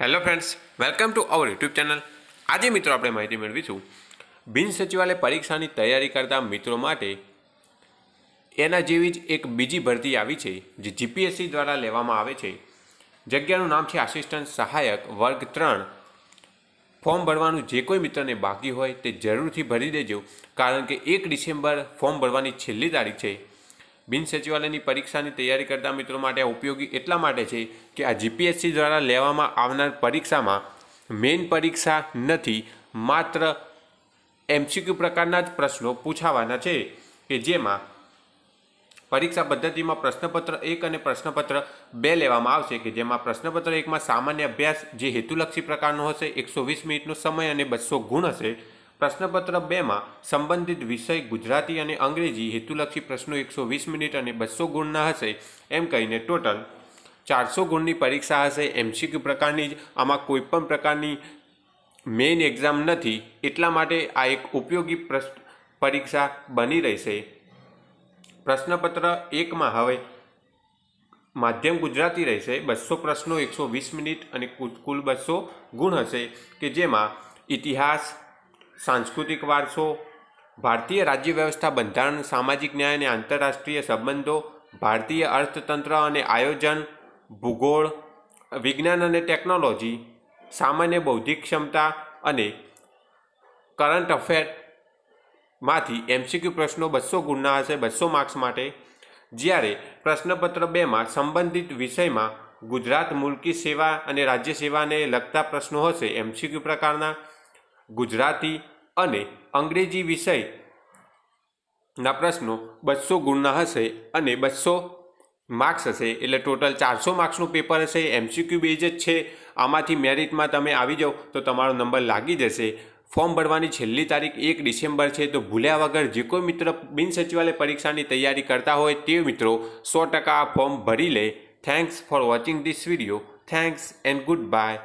hello friends welcome to our YouTube channel આજે મિત્રો આપણે માહિતી મેળવીશું બિન સચિવાલય પરીક્ષાની તૈયારી કરતા મિત્રો માટે એના જેવી જ એક બીજી ભરતી આવી છે જે જીપીએસસી દ્વારા લેવામાં આવે છે જગ્યાનું નામ છે આસિસ્ટન્ટ સહાયક વર્ગ ત્રણ ફોર્મ ભરવાનું જે કોઈ મિત્રને બાકી હોય તે જરૂરથી ભરી દેજો કારણ કે એક ડિસેમ્બર ફોર્મ ભરવાની છેલ્લી તારીખ છે બિન સચિવાલયની પરીક્ષાની તૈયારી કરતા મિત્રો માટે ઉપયોગી એટલા માટે છે કે આ જીપીએસસી દ્વારા લેવામાં આવનાર પરીક્ષામાં મેઇન પરીક્ષા નથી માત્ર એમસીક્યુ પ્રકારના જ પ્રશ્નો પૂછાવાના છે કે જેમાં પરીક્ષા પદ્ધતિમાં પ્રશ્નપત્ર એક અને પ્રશ્નપત્ર બે લેવામાં આવશે કે જેમાં પ્રશ્નપત્ર એકમાં સામાન્ય અભ્યાસ જે હેતુલક્ષી પ્રકારનો હશે એકસો વીસ મિનિટનો સમય અને બસો ગુણ હશે પ્રશ્નપત્ર બેમાં સંબંધિત વિષય ગુજરાતી અને અંગ્રેજી હેતુલક્ષી પ્રશ્નો એકસો વીસ મિનિટ અને બસો ગુણના હશે એમ કહીને ટોટલ ચારસો ગુણની પરીક્ષા હશે એમસીક્યુ પ્રકારની જ આમાં કોઈપણ પ્રકારની મેઇન એક્ઝામ નથી એટલા માટે આ એક ઉપયોગી પરીક્ષા બની રહેશે પ્રશ્નપત્ર એકમાં હવે માધ્યમ ગુજરાતી રહેશે બસો પ્રશ્નો એકસો વીસ મિનિટ અને કુલ બસો ગુણ હશે કે જેમાં ઇતિહાસ સાંસ્કૃતિક વારસો ભારતીય રાજ્ય વ્યવસ્થા બંધારણ સામાજિક ન્યાય અને આંતરરાષ્ટ્રીય સંબંધો ભારતીય અર્થતંત્ર અને આયોજન ભૂગોળ વિજ્ઞાન અને ટેકનોલોજી સામાન્ય બૌદ્ધિક ક્ષમતા અને કરંટ અફેરમાંથી એમસીક્યુ પ્રશ્નો બસો ગુણના હશે બસો માર્ક્સ માટે જ્યારે પ્રશ્નપત્ર બેમાં સંબંધિત વિષયમાં ગુજરાત મુલકી સેવા અને રાજ્ય સેવાને લગતા પ્રશ્નો હશે એમસીક્યુ પ્રકારના ગુજરાતી અને અંગ્રેજી વિષયના પ્રશ્નો બસો ગુણના હશે અને બસો માર્ક્સ હશે એટલે ટોટલ ચારસો માર્ક્સનું પેપર હશે એમસીક્યુ બેઝ જ છે આમાંથી મેરિટમાં તમે આવી જાઓ તો તમારો નંબર લાગી જશે ફોર્મ ભરવાની છેલ્લી તારીખ એક ડિસેમ્બર છે તો ભૂલ્યા વગર જે કોઈ મિત્ર બિનસચિવાલય પરીક્ષાની તૈયારી કરતા હોય તે મિત્રો સો ટકા ફોર્મ ભરી લે thanks for watching this video thanks and good bye